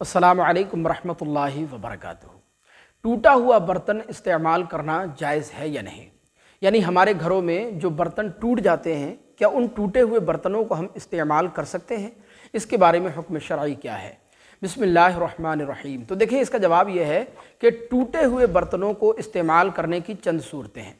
असलकम वरहमल वबरक टूटा हुआ बर्तन इस्तेमाल करना जायज़ है या नहीं यानी हमारे घरों में जो बर्तन टूट जाते हैं क्या उन टूटे हुए बर्तनों को हम इस्तेमाल कर सकते हैं इसके बारे में हुक्म शराई क्या है बिसमीम तो देखिए इसका जवाब यह है कि टूटे हुए बर्तनों को इस्तेमाल करने की चंद सूरतें हैं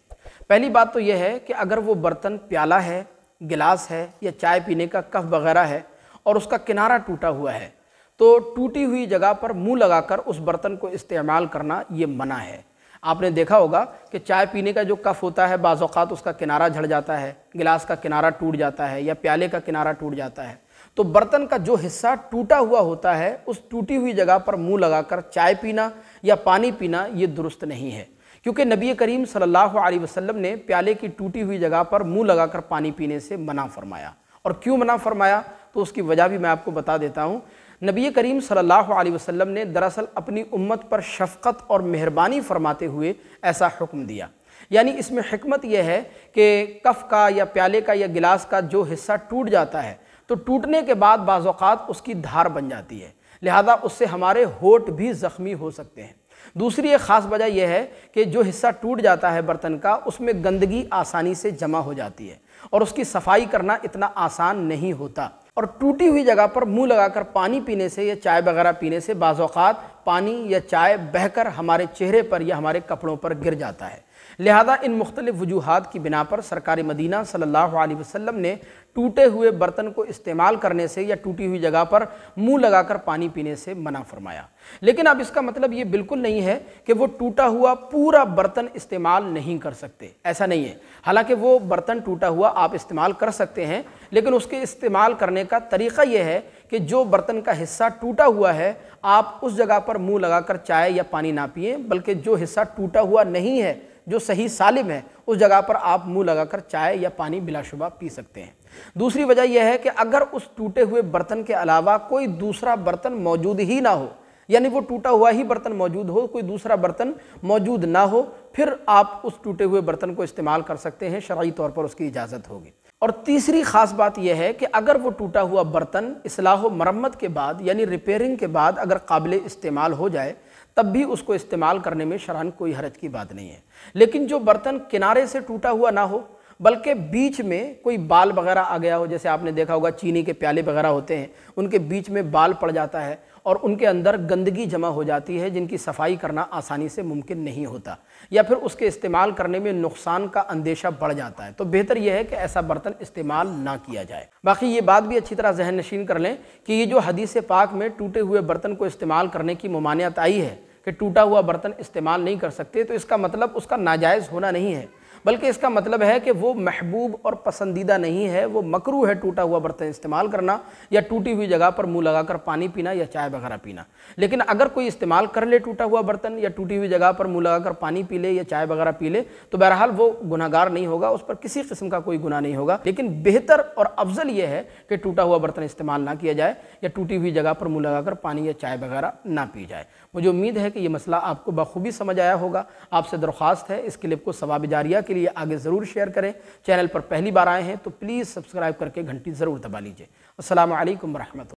पहली बात तो यह है कि अगर वो बर्तन प्याला है गिलास है या चाय पीने का कफ वगैरह है और उसका किनारा टूटा हुआ है तो टूटी हुई जगह पर मुंह लगाकर उस बर्तन को इस्तेमाल करना ये मना है आपने देखा होगा कि चाय पीने का जो कफ़ होता है बाज़ात उसका किनारा झड़ जाता है गिलास का किनारा टूट जाता है या प्याले का किनारा टूट जाता है तो बर्तन का जो हिस्सा टूटा हुआ होता है उस टूटी हुई जगह पर मुंह लगाकर चाय पीना या पानी पीना ये दुरुस्त नहीं है क्योंकि नबी करीम सल्लल्लाहु अलैहि वसल्लम ने प्याले की टूटी हुई जगह पर मुंह लगाकर पानी पीने से मना फरमाया और क्यों मना फरमाया तो उसकी वजह भी मैं आपको बता देता हूँ नबी करीम सल्लल्लाहु अलैहि वसल्लम ने दरअसल अपनी उम्मत पर शफ़क़त और मेहरबानी फरमाते हुए ऐसा हुक्म दिया यानी इसमें हमत यह है कि कफ़ का या प्याले का या गिलास का जो हिस्सा टूट जाता है तो टूटने के बाद बाज़ात उसकी धार बन जाती है लिहाजा उससे हमारे होठ भी ज़ख्मी हो सकते हैं दूसरी एक ख़ास वजह यह है कि जो हिस्सा टूट जाता है बर्तन का उसमें गंदगी आसानी से जमा हो जाती है और उसकी सफाई करना इतना आसान नहीं होता और टूटी हुई जगह पर मुंह लगाकर पानी पीने से या चाय वगैरह पीने से बाज़ात पानी या चाय बहकर हमारे चेहरे पर या हमारे कपड़ों पर गिर जाता है लिहाजा इन मुख्तलिफ वजूहत की बिना पर सरकार मदीना सल्लल्लाहु अलैहि वसल्लम ने टूटे हुए बर्तन को इस्तेमाल करने से या टूटी हुई जगह पर मुंह लगाकर पानी पीने से मना फरमाया लेकिन अब इसका मतलब ये बिल्कुल नहीं है कि वो टूटा हुआ पूरा बर्तन इस्तेमाल नहीं कर सकते ऐसा नहीं है हालांकि वो बर्तन टूटा हुआ आप इस्तेमाल कर सकते हैं लेकिन उसके इस्तेमाल करने का तरीका यह है कि जो बर्तन का हिस्सा टूटा हुआ है आप उस जगह पर मुंह लगाकर चाय या पानी ना पिए बल्कि जो हिस्सा टूटा हुआ नहीं है जो सही सालिम है उस जगह पर आप मुंह लगाकर चाय या पानी बिलाशुबा पी सकते हैं दूसरी वजह यह है कि अगर उस टूटे हुए बर्तन के अलावा कोई दूसरा बर्तन मौजूद ही ना हो यानी वो टूटा हुआ ही बर्तन मौजूद हो कोई दूसरा बर्तन मौजूद ना हो फिर आप उस टूटे हुए बर्तन को इस्तेमाल कर सकते हैं शराइ तौर पर उसकी इजाज़त होगी और तीसरी ख़ास बात यह है कि अगर वो टूटा हुआ बर्तन असलाह मरम्मत के बाद यानी रिपेयरिंग के बाद अगर काबिल इस्तेमाल हो जाए तब भी उसको इस्तेमाल करने में शरहन कोई हरज की बात नहीं है लेकिन जो बर्तन किनारे से टूटा हुआ ना हो बल्कि बीच में कोई बाल वगैरह आ गया हो जैसे आपने देखा होगा चीनी के प्याले वगैरह होते हैं उनके बीच में बाल पड़ जाता है और उनके अंदर गंदगी जमा हो जाती है जिनकी सफाई करना आसानी से मुमकिन नहीं होता या फिर उसके इस्तेमाल करने में नुकसान का अंदेशा बढ़ जाता है तो बेहतर यह है कि ऐसा बर्तन इस्तेमाल ना किया जाए बाकी ये बात भी अच्छी तरह जहन नशीन कर लें कि ये जो हदीस पाक में टूटे हुए बर्तन को इस्तेमाल करने की ममानियत आई है कि टूटा हुआ बर्तन इस्तेमाल नहीं कर सकते तो इसका मतलब उसका नाजायज़ होना नहीं है बल्कि इसका मतलब है कि वो महबूब और पसंदीदा नहीं है वो मकरू है टूटा हुआ बर्तन इस्तेमाल करना या टूटी हुई जगह पर मुंह लगाकर पानी पीना या चाय वगैरह पीना लेकिन अगर कोई इस्तेमाल कर ले टूटा हुआ बर्तन या टूटी हुई जगह पर मुंह लगाकर पानी पी ले या चाय वगैरह पी ले तो बहरहाल वो गुनागार नहीं होगा उस पर किसी किस्म का कोई गुना नहीं होगा लेकिन बेहतर और अफजल यह है कि टूटा हुआ बर्तन इस्तेमाल ना किया जाए या टूटी हुई जगह पर मुँह लगाकर पानी या चाय वगैरह ना पी जाए मुझे उम्मीद है कि यह मसला आपको बखूबी समझ आया होगा आपसे दरख्वास्त है इस क्लिप को सवाब जारिया के लिए आगे ज़रूर शेयर करें चैनल पर पहली बार आए हैं तो प्लीज़ सब्सक्राइब करके घंटी ज़रूर दबा लीजिए असल वरहमत